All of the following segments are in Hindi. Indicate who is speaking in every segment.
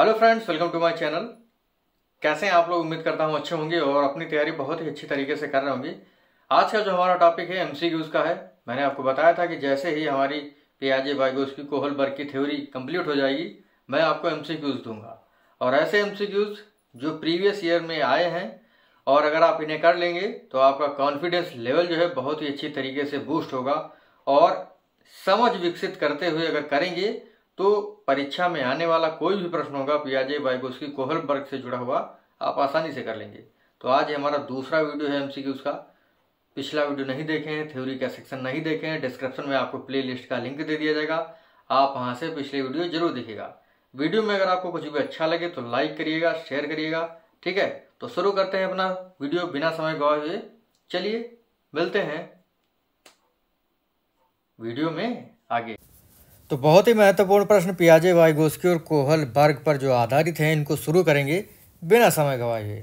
Speaker 1: hello friends welcome to my channel कैसे हैं आप लोग उम्मीद करता हूं अच्छे होंगे और अपनी तैयारी बहुत ही अच्छी तरीके से कर रहे होंगे आज का जो हमारा टॉपिक है एमसीक्यूज का है मैंने आपको बताया था कि जैसे ही हमारी पियाजे बाइगोस की कोहल बर्ग की थ्योरी कंप्लीट हो जाएगी मैं आपको एम दूंगा और ऐसे एम जो प्रीवियस ईयर में आए हैं और अगर आप इन्हें कर लेंगे तो आपका कॉन्फिडेंस लेवल जो है बहुत ही अच्छी तरीके से बूस्ट होगा और समझ विकसित करते हुए अगर करेंगे तो परीक्षा में आने वाला कोई भी प्रश्न होगा पियाजे बाइकोस्की कोहल वर्ग से जुड़ा हुआ आप आसानी से कर लेंगे तो आज हमारा दूसरा वीडियो है एमसीक्यूज का पिछला वीडियो नहीं देखे हैं थ्योरी का सेक्शन नहीं देखे हैं डिस्क्रिप्शन में आपको प्ले लिस्ट का लिंक दे दिया जाएगा आप वहाँ से पिछले वीडियो जरूर देखिएगा वीडियो में अगर आपको कुछ भी अच्छा लगे तो लाइक करिएगा शेयर करिएगा ठीक है तो शुरू करते हैं अपना वीडियो बिना समय गवाए हुए चलिए मिलते हैं वीडियो में आगे तो बहुत ही महत्वपूर्ण प्रश्न पियाजे वाइगोस्की और कोहल वर्ग पर जो आधारित हैं इनको शुरू करेंगे बिना समय गवाए हुए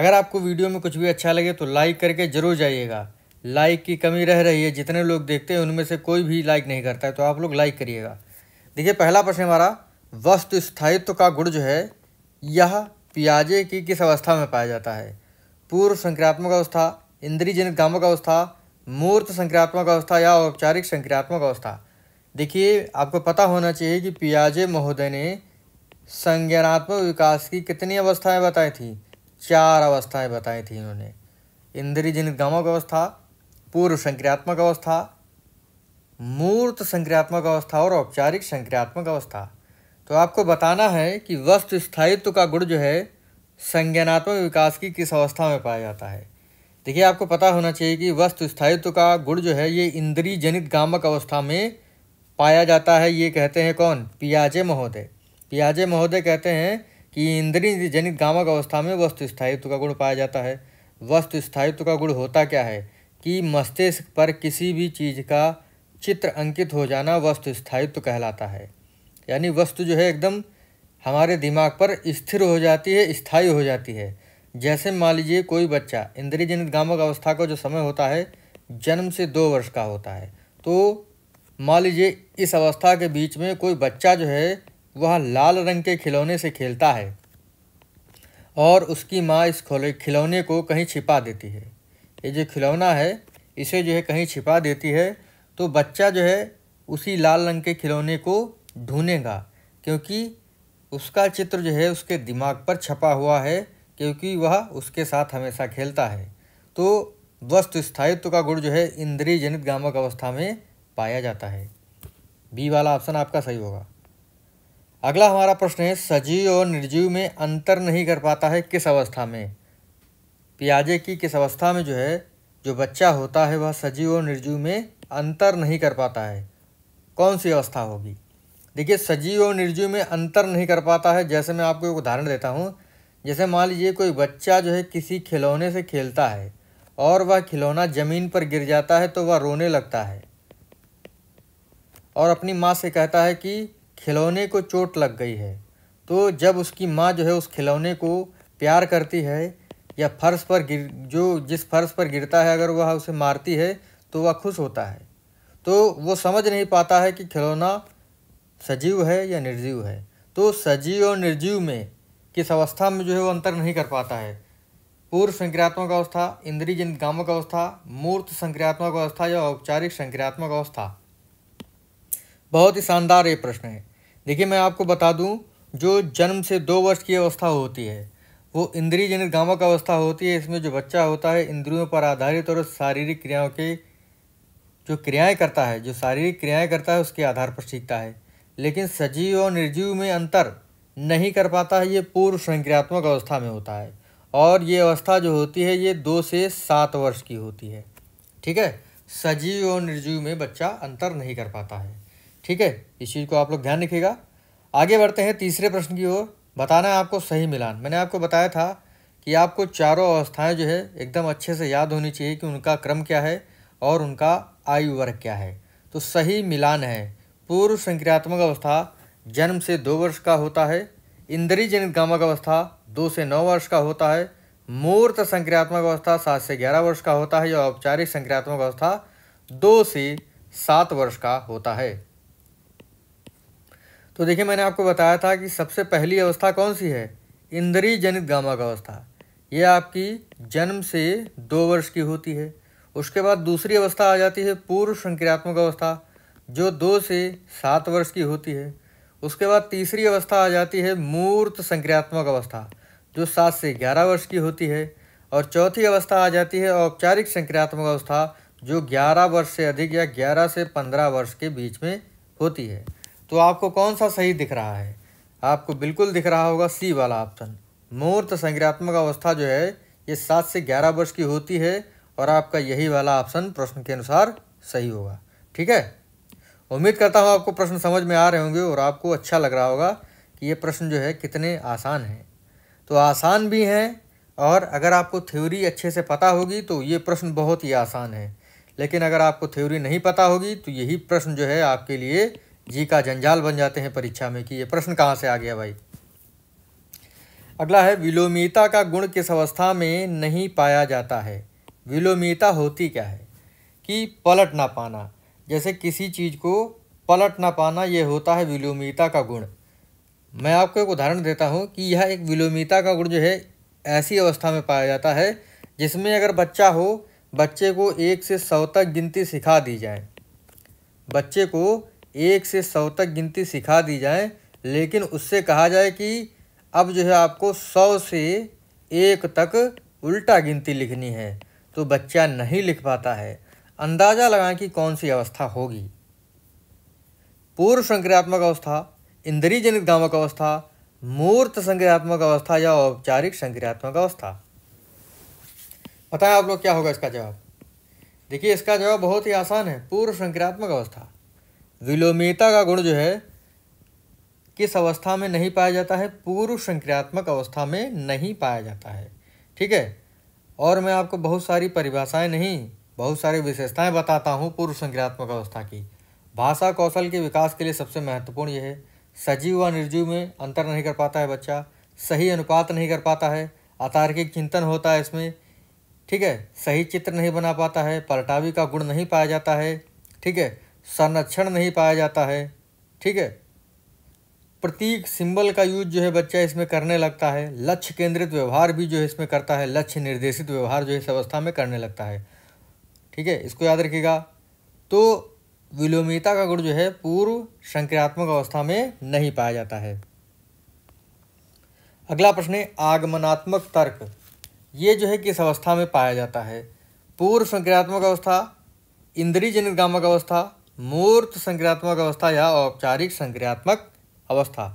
Speaker 1: अगर आपको वीडियो में कुछ भी अच्छा लगे तो लाइक करके जरूर जाइएगा लाइक की कमी रह रही है जितने लोग देखते हैं उनमें से कोई भी लाइक नहीं करता है तो आप लोग लाइक करिएगा देखिए पहला प्रश्न हमारा वस्तु स्थायित्व का गुण जो है यह पियाजे की किस अवस्था में पाया जाता है पूर्व संक्रियात्मक अवस्था इंद्रीजनित गामक अवस्था मूर्त संक्रियात्मक अवस्था या औपचारिक संक्रियात्मक अवस्था देखिए आपको पता होना चाहिए कि पियाजे महोदय ने संज्ञानात्मक विकास की कितनी अवस्थाएं बताई थी चार अवस्थाएं बताई थी इन्होंने जनित गामक अवस्था पूर्व संक्रियात्मक अवस्था मूर्त संक्रियात्मक अवस्था और औपचारिक संक्रियात्मक अवस्था तो आपको बताना है कि वस्तु स्थायित्व का गुण जो है संज्ञानात्मक विकास की किस अवस्था में पाया जाता है देखिए आपको पता होना चाहिए कि वस्तु स्थायित्व का गुण जो है ये इंद्रिय जनित गामक अवस्था में पाया जाता है ये कहते हैं कौन पियाजे महोदय पियाजे महोदय कहते हैं कि इंद्रिय जनित गामक अवस्था में वस्तु स्थायित्व का गुण पाया जाता है वस्तु स्थायित्व का गुण होता क्या है कि मस्तिष्क पर किसी भी चीज़ का चित्र अंकित हो जाना वस्तु स्थायित्व कहलाता है यानी वस्तु जो है एकदम हमारे दिमाग पर स्थिर हो जाती है स्थायी हो जाती है जैसे मान लीजिए कोई बच्चा इंद्रियजनित गामक अवस्था का जो समय होता है जन्म से दो वर्ष का होता है तो मान लीजिए इस अवस्था के बीच में कोई बच्चा जो है वह लाल रंग के खिलौने से खेलता है और उसकी माँ इस खिलौने को कहीं छिपा देती है ये जो खिलौना है इसे जो है कहीं छिपा देती है तो बच्चा जो है उसी लाल रंग के खिलौने को ढूंढेगा क्योंकि उसका चित्र जो है उसके दिमाग पर छपा हुआ है क्योंकि वह उसके साथ हमेशा खेलता है तो वस्तु स्थायित्व का गुण जो है इंद्रिय जनित गामक अवस्था में पाया जाता है बी वाला ऑप्शन आपका सही होगा अगला हमारा प्रश्न है सजीव और निर्जीव में अंतर नहीं कर पाता है किस अवस्था में पियाजे की किस अवस्था में जो है जो बच्चा होता है वह सजीव और निर्जीव में अंतर नहीं कर पाता है कौन सी अवस्था होगी देखिए सजीव और निर्जीव में अंतर नहीं कर पाता है जैसे मैं आपको एक उदाहरण देता हूँ जैसे मान लीजिए कोई बच्चा जो है किसी खिलौने से खेलता है और वह खिलौना ज़मीन पर गिर जाता है तो वह रोने लगता है और अपनी माँ से कहता है कि खिलौने को चोट लग गई है तो जब उसकी माँ जो है उस खिलौने को प्यार करती है या फर्श पर गिर जो जिस फर्श पर गिरता है अगर वह उसे मारती है तो वह खुश होता है तो वो समझ नहीं पाता है कि खिलौना सजीव है या निर्जीव है तो सजीव और निर्जीव में किस अवस्था में जो है वो अंतर नहीं कर पाता है पूर्व संक्रियात्मक अवस्था इंद्रिय कामक अवस्था मूर्त संक्रियात्मक अवस्था या औपचारिक संक्रियात्मक अवस्था बहुत ही शानदार ये प्रश्न है देखिए मैं आपको बता दूं जो जन्म से दो वर्ष की अवस्था होती है वो इंद्री जनित गामक अवस्था होती है इसमें जो बच्चा होता है इंद्रियों पर आधारित और शारीरिक क्रियाओं के जो क्रियाएं करता है जो शारीरिक क्रियाएं करता है उसके आधार पर सीखता है लेकिन सजीव और निर्जीव में अंतर नहीं कर पाता है ये पूर्व संक्रियात्मक अवस्था में होता है और ये अवस्था जो होती है ये दो से सात वर्ष की होती है ठीक है सजीव और निर्जीव में बच्चा अंतर नहीं कर पाता है ठीक है इस चीज़ को आप लोग ध्यान रखिएगा आगे बढ़ते हैं तीसरे प्रश्न की ओर बताना है आपको सही मिलान मैंने आपको बताया था कि आपको चारों अवस्थाएं जो है एकदम अच्छे से याद होनी चाहिए कि उनका क्रम क्या है और उनका आयु वर्ग क्या है तो सही मिलान है पूर्व संक्रियात्मक अवस्था जन्म से दो वर्ष का होता है इंद्री जनित गामक अवस्था दो से नौ वर्ष का होता है मूर्त संक्रियात्मक अवस्था सात से ग्यारह वर्ष का होता है या औपचारिक संक्रियात्मक अवस्था दो से सात वर्ष का होता है तो देखिए मैंने आपको बताया था कि सबसे पहली अवस्था कौन सी है इंद्री जनित गामा का अवस्था ये आपकी जन्म से दो वर्ष की होती है उसके बाद दूसरी अवस्था आ जाती है पूर्व संक्रियात्मक अवस्था जो दो से सात वर्ष की होती है उसके बाद तीसरी अवस्था आ जाती है मूर्त संक्रियात्मक अवस्था जो सात से ग्यारह वर्ष की होती है और चौथी अवस्था आ जाती है औपचारिक संक्रियात्मक अवस्था जो ग्यारह वर्ष से अधिक या ग्यारह से पंद्रह वर्ष के बीच में होती है तो आपको कौन सा सही दिख रहा है आपको बिल्कुल दिख रहा होगा सी वाला ऑप्शन मूर्त संज्ञात्मक अवस्था जो है ये सात से ग्यारह वर्ष की होती है और आपका यही वाला ऑप्शन प्रश्न के अनुसार सही होगा ठीक है उम्मीद करता हूँ आपको प्रश्न समझ में आ रहे होंगे और आपको अच्छा लग रहा होगा कि ये प्रश्न जो है कितने आसान हैं तो आसान भी हैं और अगर आपको थ्योरी अच्छे से पता होगी तो ये प्रश्न बहुत ही आसान है लेकिन अगर आपको थ्योरी नहीं पता होगी तो यही प्रश्न जो है आपके लिए जी का जंजाल बन जाते हैं परीक्षा में कि ये प्रश्न कहाँ से आ गया भाई अगला है विलोमिता का गुण किस अवस्था में नहीं पाया जाता है विलोमिता होती क्या है कि पलट ना पाना जैसे किसी चीज़ को पलट ना पाना यह होता है विलोमिता का गुण मैं आपको एक उदाहरण देता हूँ कि यह एक विलोमिता का गुण जो है ऐसी अवस्था में पाया जाता है जिसमें अगर बच्चा हो बच्चे को एक से सौ तक गिनती सिखा दी जाए बच्चे को एक से सौ तक गिनती सिखा दी जाए लेकिन उससे कहा जाए कि अब जो है आपको सौ से एक तक उल्टा गिनती लिखनी है तो बच्चा नहीं लिख पाता है अंदाज़ा लगाएं कि कौन सी अवस्था होगी पूर्व संक्रियात्मक अवस्था इंद्रीजनित गामक अवस्था मूर्त संक्रियात्मक अवस्था या औपचारिक संक्रियात्मक अवस्था बताएं आप लोग क्या होगा इसका जवाब देखिए इसका जवाब बहुत ही आसान है पूर्व संक्रियात्मक अवस्था विलोमीयता का गुण जो है किस अवस्था में नहीं पाया जाता है पूर्व संक्रियात्मक अवस्था में नहीं पाया जाता है ठीक है और मैं आपको बहुत सारी परिभाषाएं नहीं बहुत सारी विशेषताएं बताता हूँ पूर्व संक्रियात्मक अवस्था की भाषा कौशल के विकास के लिए सबसे महत्वपूर्ण यह है सजीव व निर्जीव में अंतर नहीं कर पाता है बच्चा सही अनुपात नहीं कर पाता है अतार्किक चिंतन होता है इसमें ठीक है सही चित्र नहीं बना पाता है पलटावी का गुण नहीं पाया जाता है ठीक है संरक्षण नहीं पाया जाता है ठीक है प्रतीक सिंबल का यूज जो है बच्चा इसमें करने लगता है लक्ष्य केंद्रित व्यवहार भी जो है इसमें करता है लक्ष्य निर्देशित व्यवहार जो है इस अवस्था में करने लगता है ठीक है इसको याद रखिएगा तो विलोमिता का गुण जो है पूर्व संक्रियात्मक अवस्था में नहीं पाया जाता है अगला प्रश्न है आगमनात्मक तर्क ये जो है किस अवस्था में पाया जाता है पूर्व संक्रियात्मक अवस्था इंद्रिय गामक अवस्था मूर्त संक्रियात्मक अवस्था या औपचारिक संक्रियात्मक अवस्था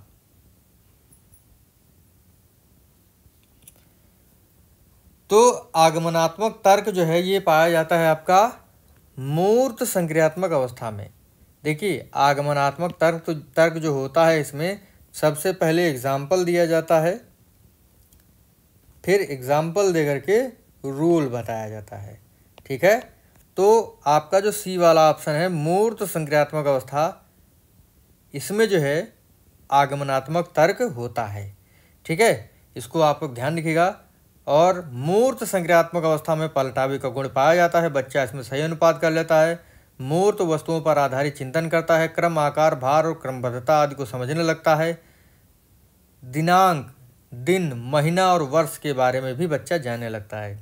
Speaker 1: तो आगमनात्मक तर्क जो है ये पाया जाता है आपका मूर्त संक्रियात्मक अवस्था में देखिए आगमनात्मक तर्क तो तर्क जो होता है इसमें सबसे पहले एग्जाम्पल दिया जाता है फिर एग्जाम्पल दे करके रूल बताया जाता है ठीक है तो आपका जो सी वाला ऑप्शन है मूर्त संक्रियात्मक अवस्था इसमें जो है आगमनात्मक तर्क होता है ठीक है इसको आप ध्यान रखिएगा और मूर्त संक्रियात्मक अवस्था में पलटावी का गुण पाया जाता है बच्चा इसमें सही अनुपात कर लेता है मूर्त वस्तुओं पर आधारित चिंतन करता है क्रम आकार भार और क्रमबद्धता आदि को समझने लगता है दिनांक दिन महीना और वर्ष के बारे में भी बच्चा जानने लगता है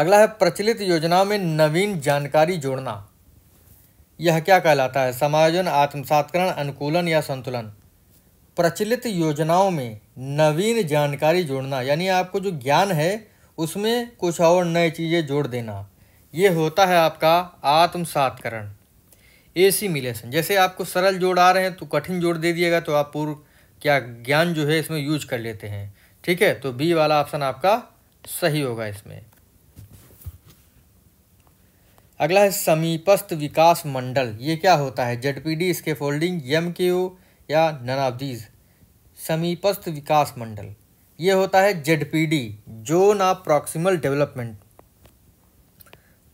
Speaker 1: अगला है प्रचलित योजना में नवीन जानकारी जोड़ना यह क्या कहलाता है समायोजन आत्मसातकरण अनुकूलन या संतुलन प्रचलित योजनाओं में नवीन जानकारी जोड़ना यानी आपको जो ज्ञान है उसमें कुछ और नए चीज़ें जोड़ देना ये होता है आपका आत्मसातकरण मिलेशन जैसे आपको सरल जोड़ आ रहे हैं तो कठिन जोड़ दे दिएगा तो आप पूर्व क्या ज्ञान जो है इसमें यूज कर लेते हैं ठीक है तो बी वाला ऑप्शन आपका सही होगा इसमें अगला है समीपस्थ विकास मंडल ये क्या होता है जेडपीडी इसके फोल्डिंग एम या नन ऑफ दीज समीपस्थ विकास मंडल ये होता है ZPD zone of proximal development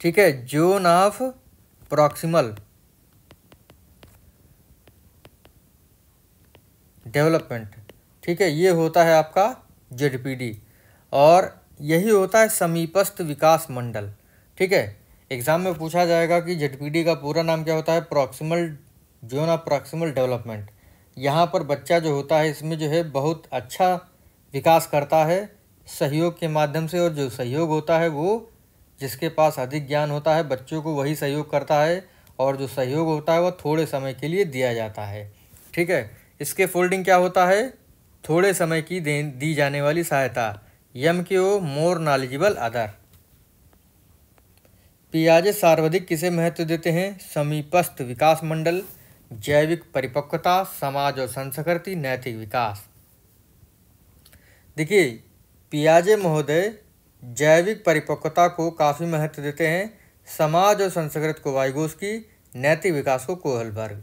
Speaker 1: ठीक है जोन ऑफ प्रॉक्सिमल डेवलपमेंट ठीक है ये होता है आपका जेडपीडी और यही होता है समीपस्थ विकास मंडल ठीक है एग्ज़ाम में पूछा जाएगा कि जेडपीडी का पूरा नाम क्या होता है proximal zone of proximal development यहाँ पर बच्चा जो होता है इसमें जो है बहुत अच्छा विकास करता है सहयोग के माध्यम से और जो सहयोग होता है वो जिसके पास अधिक ज्ञान होता है बच्चों को वही सहयोग करता है और जो सहयोग होता है वह थोड़े समय के लिए दिया जाता है ठीक है इसके फोल्डिंग क्या होता है थोड़े समय की दी जाने वाली सहायता यम के ओ मोर नॉलेजिबल अदर पियाजे सर्वाधिक किसे महत्व देते हैं समीपस्थ विकास मंडल जैविक परिपक्वता समाज और संस्कृति नैतिक विकास देखिए पियाजे महोदय जैविक परिपक्वता को काफ़ी महत्व देते हैं समाज और संस्कृत को वाइगोस की नैतिक विकास को कोहलबर्ग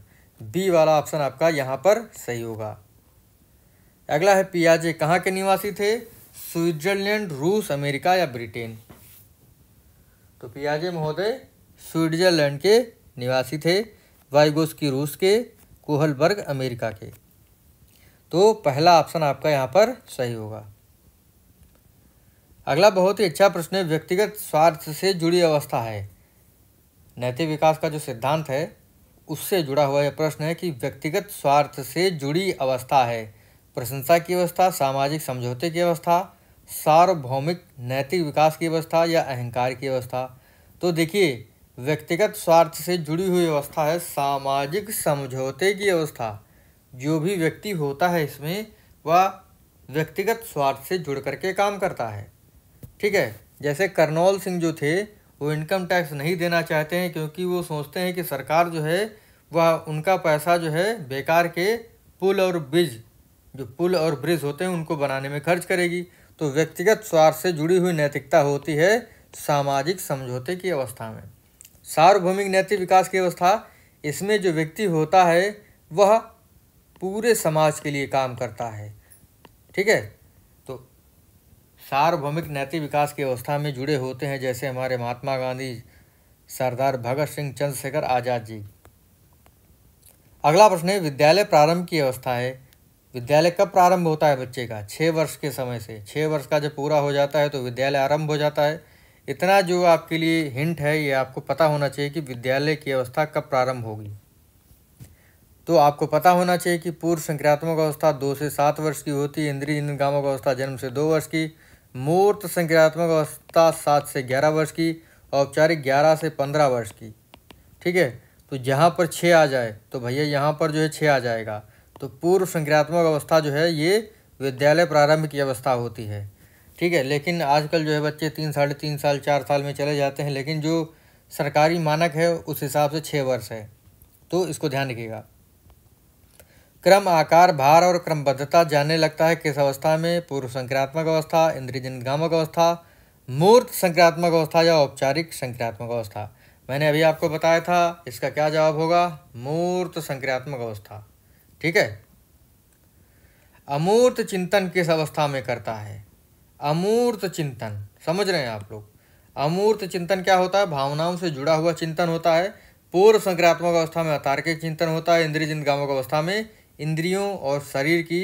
Speaker 1: बी वाला ऑप्शन आपका यहाँ पर सही होगा अगला है पियाजे कहाँ के निवासी थे स्विट्जरलैंड रूस अमेरिका या ब्रिटेन तो पियाजे महोदय स्विट्जरलैंड के निवासी थे वाइगोस्की रूस के कोहलबर्ग अमेरिका के तो पहला ऑप्शन आपका यहाँ पर सही होगा अगला बहुत ही अच्छा प्रश्न है व्यक्तिगत स्वार्थ से जुड़ी अवस्था है नैतिक विकास का जो सिद्धांत है उससे जुड़ा हुआ यह प्रश्न है कि व्यक्तिगत स्वार्थ से जुड़ी अवस्था है प्रशंसा की अवस्था सामाजिक समझौते की अवस्था सार्वभौमिक नैतिक विकास की अवस्था या अहंकार की अवस्था तो देखिए व्यक्तिगत स्वार्थ से जुड़ी हुई अवस्था है सामाजिक समझौते की अवस्था जो भी व्यक्ति होता है इसमें वह व्यक्तिगत स्वार्थ से जुड़ करके काम करता है ठीक है जैसे करनौल सिंह जो थे वो इनकम टैक्स नहीं देना चाहते हैं क्योंकि वो सोचते हैं कि सरकार जो है वह उनका पैसा जो है बेकार के पुल और ब्रिज जो पुल और ब्रिज होते हैं उनको बनाने में खर्च करेगी तो व्यक्तिगत स्वार्थ से जुड़ी हुई नैतिकता होती है सामाजिक समझौते की अवस्था में सार्वभौमिक नैतिक विकास की अवस्था इसमें जो व्यक्ति होता है वह पूरे समाज के लिए काम करता है ठीक है तो सार्वभौमिक नैतिक विकास की अवस्था में जुड़े होते हैं जैसे हमारे महात्मा गांधी सरदार भगत सिंह चंद्रशेखर आज़ाद जी अगला प्रश्न है विद्यालय प्रारंभ की अवस्था है विद्यालय कब प्रारंभ होता है बच्चे का छः वर्ष के समय से छः वर्ष का जब पूरा हो जाता है तो विद्यालय आरंभ हो जाता है इतना जो आपके लिए हिंट है ये आपको पता होना चाहिए कि विद्यालय की अवस्था कब प्रारंभ होगी तो आपको पता होना चाहिए कि पूर्व संक्रियात्मक अवस्था दो से सात वर्ष की होती है इंद्रिय इंद्रगामक अवस्था जन्म से दो वर्ष की मूर्त संक्रियात्मक अवस्था सात से ग्यारह वर्ष की औपचारिक ग्यारह से पंद्रह वर्ष की ठीक है तो जहाँ पर छः आ जाए तो भैया यहाँ पर जो है छः आ जाएगा तो पूर्व संज्ञात्मक अवस्था जो है ये विद्यालय प्रारंभ की अवस्था होती है ठीक है लेकिन आजकल जो है बच्चे तीन साढ़े तीन साल चार साल में चले जाते हैं लेकिन जो सरकारी मानक है उस हिसाब से छः वर्ष है तो इसको ध्यान रखिएगा क्रम आकार भार और क्रमबद्धता जानने लगता है किस अवस्था में पूर्व संक्रात्मक अवस्था इंद्रियजनगामक अवस्था मूर्त संक्रात्मक अवस्था या औपचारिक संक्रात्मक अवस्था मैंने अभी आपको बताया था इसका क्या जवाब होगा मूर्त संक्रात्मक अवस्था ठीक है अमूर्त चिंतन किस अवस्था में करता है अमूर्त चिंतन समझ रहे हैं आप लोग अमूर्त चिंतन क्या होता है भावनाओं से जुड़ा हुआ चिंतन होता है पूर्व संक्रात्मक अवस्था में अतार्किक चिंतन होता है इंद्रिय जिंदगामक अवस्था में इंद्रियों और शरीर की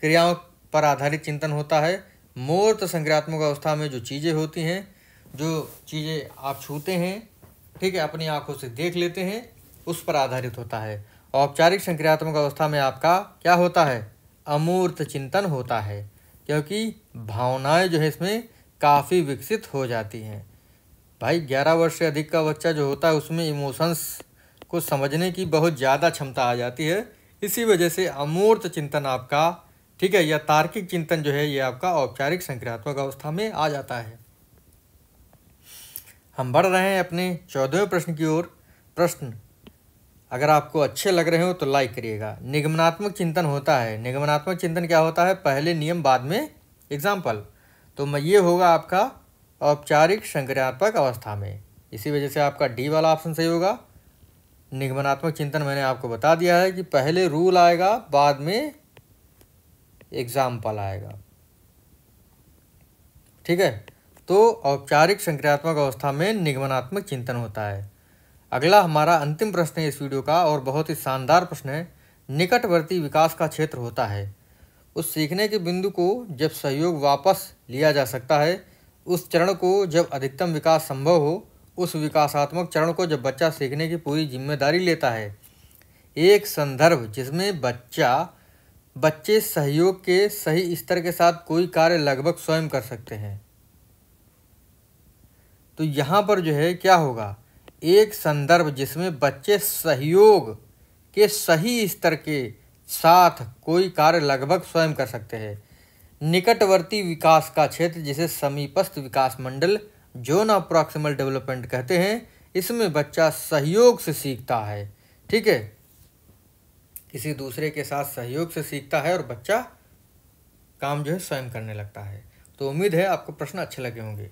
Speaker 1: क्रियाओं पर आधारित चिंतन होता है मूर्त संक्रात्मक अवस्था में जो चीज़ें होती हैं जो चीज़ें आप छूते हैं ठीक है अपनी आंखों से देख लेते हैं उस पर आधारित होता है औपचारिक संक्रियात्मक अवस्था में आपका क्या होता है अमूर्त चिंतन होता है क्योंकि भावनाएं जो है इसमें काफ़ी विकसित हो जाती हैं भाई ग्यारह वर्ष से अधिक का बच्चा जो होता है उसमें इमोशंस को समझने की बहुत ज़्यादा क्षमता आ जाती है इसी वजह से अमूर्त चिंतन आपका ठीक है या तार्किक चिंतन जो है ये आपका औपचारिक संक्रियात्मक अवस्था में आ जाता है हम बढ़ रहे हैं अपने चौदहवें प्रश्न की ओर प्रश्न अगर आपको अच्छे लग रहे हो तो लाइक करिएगा निगमनात्मक चिंतन होता है निगमनात्मक चिंतन क्या होता है पहले नियम बाद में एग्जाम्पल तो ये होगा आपका औपचारिक संक्रियात्मक अवस्था में इसी वजह से आपका डी वाला ऑप्शन सही होगा निगमनात्मक चिंतन मैंने आपको बता दिया है कि पहले रूल आएगा बाद में एग्जाम्पल आएगा ठीक है तो औपचारिक संक्रियात्मक अवस्था में निगमनात्मक चिंतन होता है अगला हमारा अंतिम प्रश्न है इस वीडियो का और बहुत ही शानदार प्रश्न है निकटवर्ती विकास का क्षेत्र होता है उस सीखने के बिंदु को जब सहयोग वापस लिया जा सकता है उस चरण को जब अधिकतम विकास संभव हो उस विकासात्मक चरण को जब बच्चा सीखने की पूरी जिम्मेदारी लेता है एक संदर्भ जिसमें बच्चा बच्चे सहयोग के सही स्तर के साथ कोई कार्य लगभग स्वयं कर सकते हैं तो यहाँ पर जो है क्या होगा एक संदर्भ जिसमें बच्चे सहयोग के सही स्तर के साथ कोई कार्य लगभग स्वयं कर सकते हैं निकटवर्ती विकास का क्षेत्र जिसे समीपस्थ विकास मंडल जोन ऑफ प्रॉक्सिमल डेवलपमेंट कहते हैं इसमें बच्चा सहयोग से सीखता है ठीक है किसी दूसरे के साथ सहयोग से सीखता है और बच्चा काम जो है स्वयं करने लगता है तो उम्मीद है आपको प्रश्न अच्छे लगे होंगे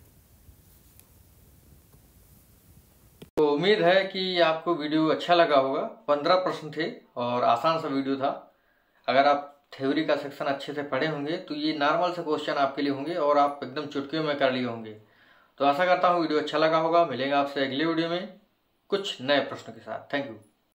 Speaker 1: तो उम्मीद है कि आपको वीडियो अच्छा लगा होगा पंद्रह प्रश्न थे और आसान सा वीडियो था अगर आप थ्योरी का सेक्शन अच्छे से पढ़े होंगे तो ये नॉर्मल से क्वेश्चन आपके लिए होंगे और आप एकदम चुटकियों में कर लिए होंगे तो आशा करता हूँ वीडियो अच्छा लगा होगा मिलेंगे आपसे अगले वीडियो में कुछ नए प्रश्नों के साथ थैंक यू